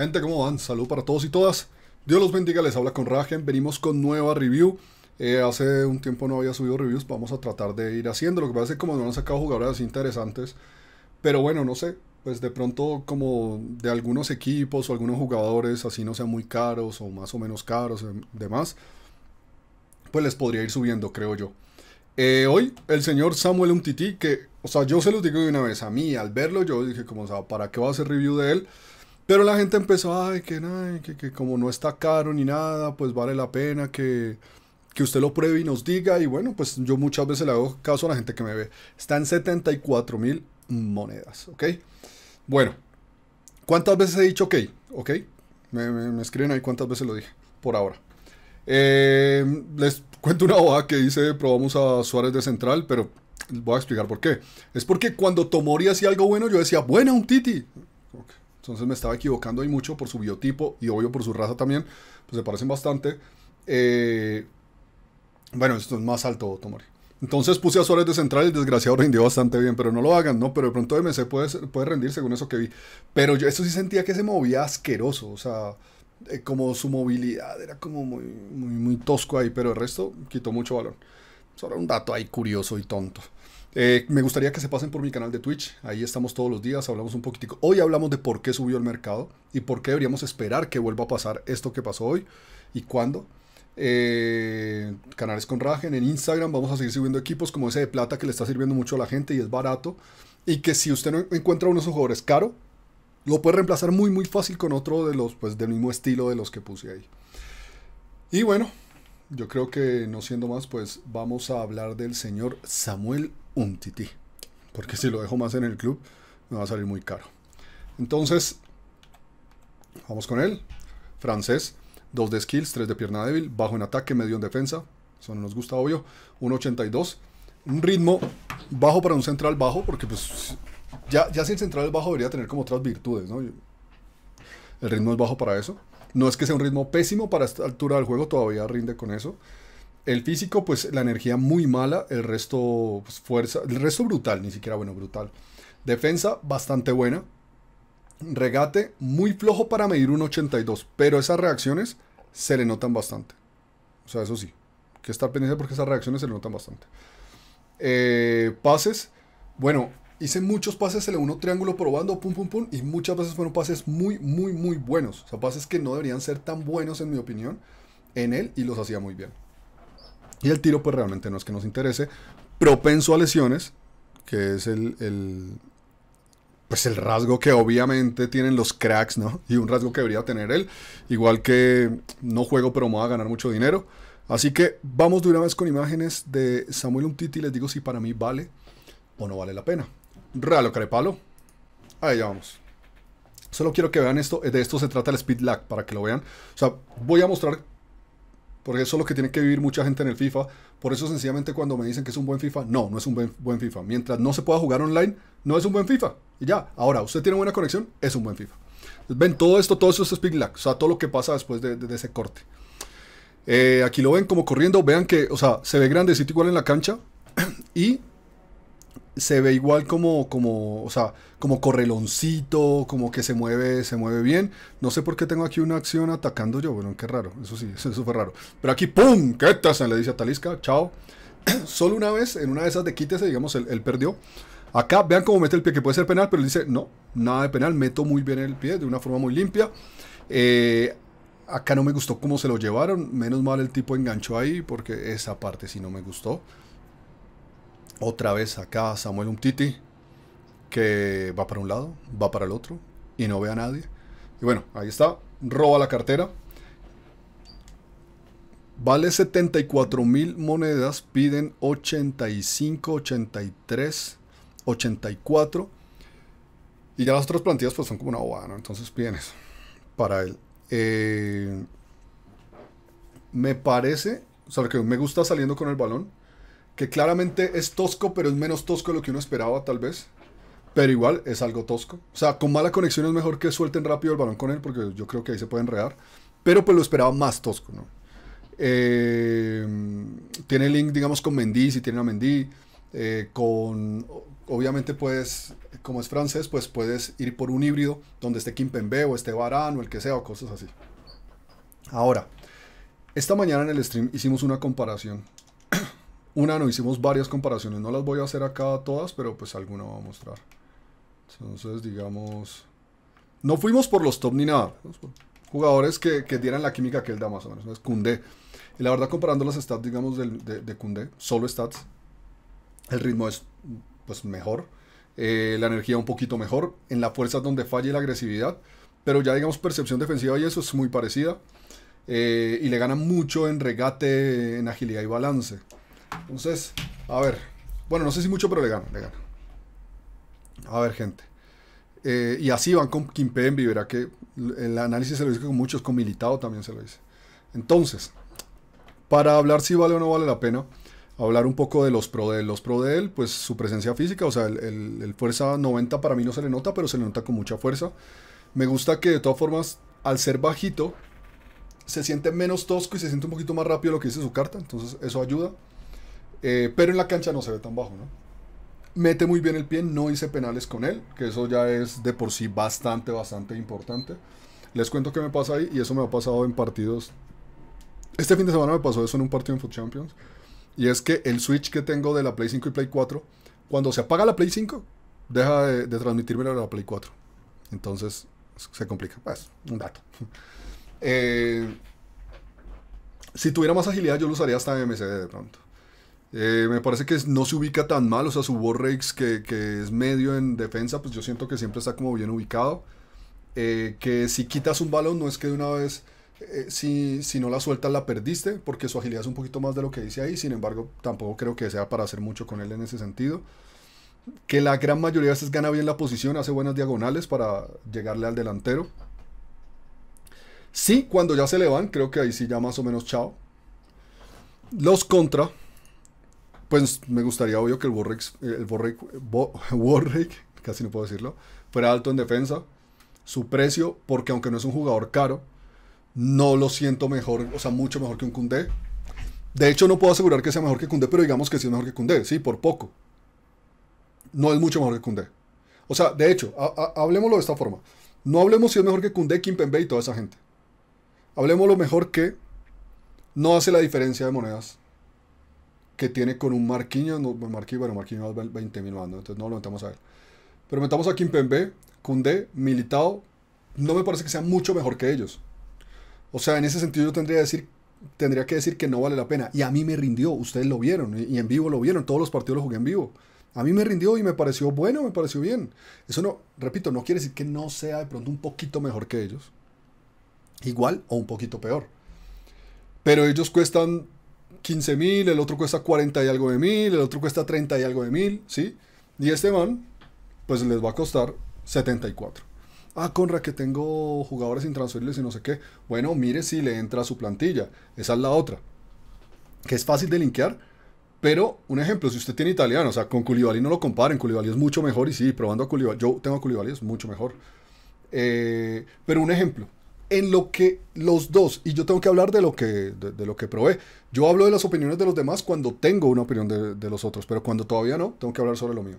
Gente, ¿cómo van? Salud para todos y todas. Dios los bendiga, les habla con Ragen. Venimos con nueva review. Eh, hace un tiempo no había subido reviews, vamos a tratar de ir haciendo. Lo que pasa es que como no han sacado jugadores interesantes, pero bueno, no sé, pues de pronto como de algunos equipos o algunos jugadores así no sean muy caros o más o menos caros em, demás, pues les podría ir subiendo, creo yo. Eh, hoy el señor Samuel Untiti, que, o sea, yo se los digo de una vez, a mí al verlo yo dije como, o sea, ¿para qué va a hacer review de él? Pero la gente empezó, ay, que, que, como no está caro ni nada, pues vale la pena que, usted lo pruebe y nos diga. Y bueno, pues yo muchas veces le hago caso a la gente que me ve. Está en 74 mil monedas, ¿ok? Bueno, ¿cuántas veces he dicho ok? ¿Ok? Me, escriben ahí cuántas veces lo dije, por ahora. Eh, les cuento una hoja que dice probamos a Suárez de Central, pero voy a explicar por qué. Es porque cuando Tomori hacía algo bueno, yo decía, bueno, un Titi. Entonces me estaba equivocando ahí mucho por su biotipo y obvio por su raza también, pues se parecen bastante. Eh, bueno, esto es más alto, Tomori. Entonces puse a Suárez de central y el desgraciado rindió bastante bien, pero no lo hagan, ¿no? Pero de pronto MC puede, puede rendir según eso que vi. Pero yo eso sí sentía que se movía asqueroso, o sea, eh, como su movilidad era como muy, muy, muy tosco ahí, pero el resto quitó mucho valor. Solo un dato ahí curioso y tonto. Eh, me gustaría que se pasen por mi canal de Twitch, ahí estamos todos los días, hablamos un poquitico. Hoy hablamos de por qué subió el mercado y por qué deberíamos esperar que vuelva a pasar esto que pasó hoy y cuándo. Eh, canales con Ragen en Instagram, vamos a seguir subiendo equipos como ese de plata que le está sirviendo mucho a la gente y es barato. Y que si usted no encuentra uno de esos jugadores caro, lo puede reemplazar muy muy fácil con otro de los pues del mismo estilo de los que puse ahí. Y bueno, yo creo que no siendo más, pues vamos a hablar del señor Samuel Untiti. Porque si lo dejo más en el club, me va a salir muy caro. Entonces, vamos con él. Francés, dos de skills, tres de pierna débil, bajo en ataque, medio en defensa. Eso no nos gusta, obvio. 1.82. Un ritmo bajo para un central bajo, porque pues ya, ya si el central es bajo debería tener como otras virtudes, ¿no? El ritmo es bajo para eso. No es que sea un ritmo pésimo para esta altura del juego, todavía rinde con eso. El físico, pues la energía muy mala, el resto pues, fuerza, el resto brutal, ni siquiera bueno, brutal. Defensa bastante buena. Regate muy flojo para medir un 82, pero esas reacciones se le notan bastante. O sea, eso sí, que estar pendiente porque esas reacciones se le notan bastante. Eh, pases, bueno, hice muchos pases, se le uno triángulo probando, pum, pum, pum, y muchas veces fueron pases muy, muy, muy buenos. O sea, pases que no deberían ser tan buenos, en mi opinión, en él, y los hacía muy bien. Y el tiro, pues realmente no es que nos interese. Propenso a lesiones, que es el, pues el rasgo que obviamente tienen los cracks, ¿no? Y un rasgo que debería tener él. Igual que no juego, pero me va a ganar mucho dinero. Así que vamos de una vez con imágenes de Samuel Umtiti. Les digo si para mí vale o no vale la pena realo Carepalo. Ahí ya vamos. Solo quiero que vean esto. De esto se trata el speed lag, para que lo vean. O sea, voy a mostrar porque eso es lo que tiene que vivir mucha gente en el FIFA. Por eso sencillamente cuando me dicen que es un buen FIFA, no, no es un buen, buen, FIFA. Mientras no se pueda jugar online, no es un buen FIFA. Y ya, ahora, usted tiene buena conexión, es un buen FIFA. Ven todo esto, todo eso es speed lag, o sea, todo lo que pasa después de, ese corte. Eh, aquí lo ven como corriendo, vean que, o sea, se ve grandecito igual en la cancha. Y se ve igual como, como, o sea, como correloncito, como que se mueve, se mueve bien. No sé por qué tengo aquí una acción atacando yo, bueno, qué raro, eso sí, eso, fue raro. Pero aquí, ¡pum! ¿Qué se Le dice a Talisca, chao. Solo una vez, en una de esas de quítese, digamos, él, perdió. Acá, vean cómo mete el pie, que puede ser penal, pero dice, no, nada de penal, meto muy bien el pie, de una forma muy limpia. Eh, acá no me gustó cómo se lo llevaron, menos mal el tipo enganchó ahí, porque esa parte sí no me gustó otra vez acá Samuel Umtiti, que va para un lado, va para el otro y no ve a nadie. Y bueno, ahí está, roba la cartera. Vale 74 mil monedas, piden 85, 83, 84. Y ya las otras plantillas pues son como una bobada, ¿no? Entonces piden eso para él. Eh, me parece, o sea, lo que me gusta saliendo con el balón que claramente es tosco, pero es menos tosco de lo que uno esperaba, tal vez. Pero igual es algo tosco. O sea, con mala conexión es mejor que suelten rápido el balón con él, porque yo creo que ahí se pueden enredar. Pero pues lo esperaba más tosco, ¿no? Eh, tiene link, digamos, con Mendy, si tienen a Mendy. Eh, con, obviamente puedes, como es francés, pues puedes ir por un híbrido donde esté Kimpembe o esté varán o el que sea o cosas así. Ahora, esta mañana en el stream hicimos una comparación una, no hicimos varias comparaciones, no las voy a hacer acá todas, pero pues alguna voy a mostrar. Entonces, digamos, no fuimos por los top ni nada, jugadores que, dieran la química que él da más o menos, es Y la verdad, comparando las stats, digamos, de, de, solo stats, el ritmo es pues mejor, eh, la energía un poquito mejor, en la fuerza donde falle la agresividad, pero ya digamos percepción defensiva y eso es muy parecida. Eh, y le gana mucho en regate, en agilidad y balance. Entonces, a ver. Bueno, no sé si mucho, pero le gano, le A ver, gente. Eh, y así van con Kimpembi verá que el análisis se lo dice con muchos, con Militado también se lo dice Entonces, para hablar si vale o no vale la pena, hablar un poco de los pro de él. Los pro de él, pues su presencia física, o sea, el, el, fuerza 90 para mí no se le nota, pero se le nota con mucha fuerza. Me gusta que de todas formas, al ser bajito, se siente menos tosco y se siente un poquito más rápido lo que dice su carta, entonces eso ayuda. Eh, pero en la cancha no se ve tan bajo, ¿no? Mete muy bien el pie, no hice penales con él, que eso ya es de por sí bastante, bastante importante. Les cuento qué me pasa ahí y eso me ha pasado en partidos. Este fin de semana me pasó eso en un partido en Foot Champions. Y es que el switch que tengo de la Play 5 y Play 4, cuando se apaga la Play 5, deja de, transmitirme la Play 4. Entonces se complica. Pues, un dato. Eh, si tuviera más agilidad, yo lo usaría hasta MCD de pronto. Eh, me parece que no se ubica tan mal, o sea, su Borrex que, es medio en defensa, pues yo siento que siempre está como bien ubicado. Eh, que si quitas un balón, no es que de una vez, eh, si, si, no la sueltas, la perdiste, porque su agilidad es un poquito más de lo que dice ahí, sin embargo, tampoco creo que sea para hacer mucho con él en ese sentido. Que la gran mayoría de veces gana bien la posición, hace buenas diagonales para llegarle al delantero. Sí, cuando ya se le van, creo que ahí sí ya más o menos chao. Los contra, pues me gustaría, obvio, que el Warwick, el casi no puedo decirlo, fuera alto en defensa. Su precio, porque aunque no es un jugador caro, no lo siento mejor, o sea, mucho mejor que un Kunde. De hecho, no puedo asegurar que sea mejor que Kunde, pero digamos que sí es mejor que Kunde, sí, por poco. No es mucho mejor que Kunde. O sea, de hecho, hablemoslo de esta forma. No hablemos si es mejor que Kim Kimpembe y toda esa gente. Hablemos lo mejor que no hace la diferencia de monedas que tiene con un Marquinhos. No, Marquinhos, bueno, Marquinhos va 20 mil entonces no lo metamos a él. Pero metamos a Kimpembe, Kunde, Militao. No me parece que sea mucho mejor que ellos. O sea, en ese sentido yo tendría que decir, tendría que, decir que no vale la pena. Y a mí me rindió, ustedes lo vieron, y, en vivo lo vieron, todos los partidos los jugué en vivo. A mí me rindió y me pareció bueno, me pareció bien. Eso no, repito, no quiere decir que no sea de pronto un poquito mejor que ellos. Igual o un poquito peor. Pero ellos cuestan 15 mil, el otro cuesta 40 y algo de mil, el otro cuesta 30 y algo de mil, ¿sí? Y este man, pues les va a costar 74. Ah, Conra, que tengo jugadores intransferibles y no sé qué. Bueno, mire si le entra a su plantilla. Esa es la otra. Que es fácil de linkear, pero un ejemplo, si usted tiene italiano, o sea, con Culibali no lo comparen, Culibali es mucho mejor y sí, probando a yo tengo a es mucho mejor. Eh, pero un ejemplo, en lo que los dos, y yo tengo que hablar de lo que, lo que probé, yo hablo de las opiniones de los demás cuando tengo una opinión de, los otros, pero cuando todavía no, tengo que hablar sobre lo mío.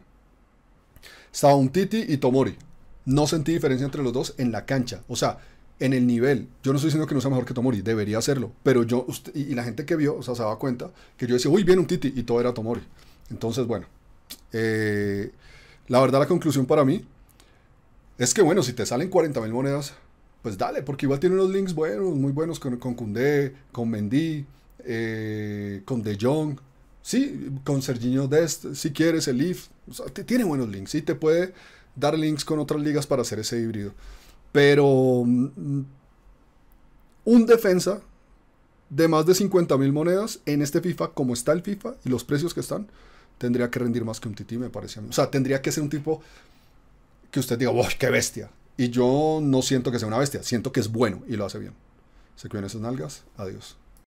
un Titi y Tomori. No sentí diferencia entre los dos en la cancha. O sea, en el nivel. Yo no estoy diciendo que no sea mejor que Tomori, debería hacerlo. Pero yo, y, la gente que vio, o sea, se daba cuenta que yo decía, uy, viene un Titi, y todo era Tomori. Entonces, bueno. Eh, la verdad, la conclusión para mí es que, bueno, si te salen 40 mil monedas pues dale, porque igual tiene unos links buenos, muy buenos con, con con Mendy, eh, con De Jong, sí, con Serginho Dest, si quieres el IF, tiene buenos links, y te puede dar links con otras ligas para hacer ese híbrido. Pero mm, un defensa de más de 50 mil monedas en este FIFA, como está el FIFA y los precios que están, tendría que rendir más que un Titi, me parece a mí. O sea, tendría que ser un tipo que usted diga, wow, qué bestia! Y yo no siento que sea una bestia, siento que es bueno y lo hace bien. Se cuiden esas nalgas. Adiós.